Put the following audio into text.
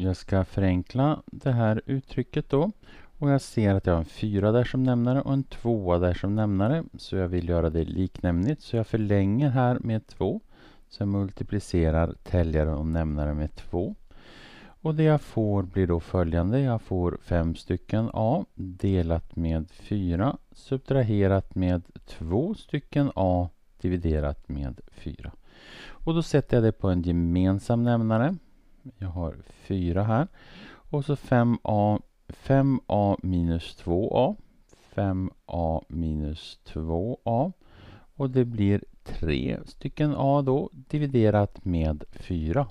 Jag ska förenkla det här uttrycket då. Och jag ser att jag har en fyra där som nämnare och en tvåa där som nämnare. Så jag vill göra det liknämnigt. Så jag förlänger här med två. Så jag multiplicerar täljare och nämnare med två. Och det jag får blir då följande. Jag får fem stycken A delat med fyra subtraherat med två stycken A dividerat med fyra. Och då sätter jag det på en gemensam nämnare. Jag har 4 här. Och så 5a, 5a minus 2a. 5a minus 2a. Och det blir tre stycken a då dividerat med 4.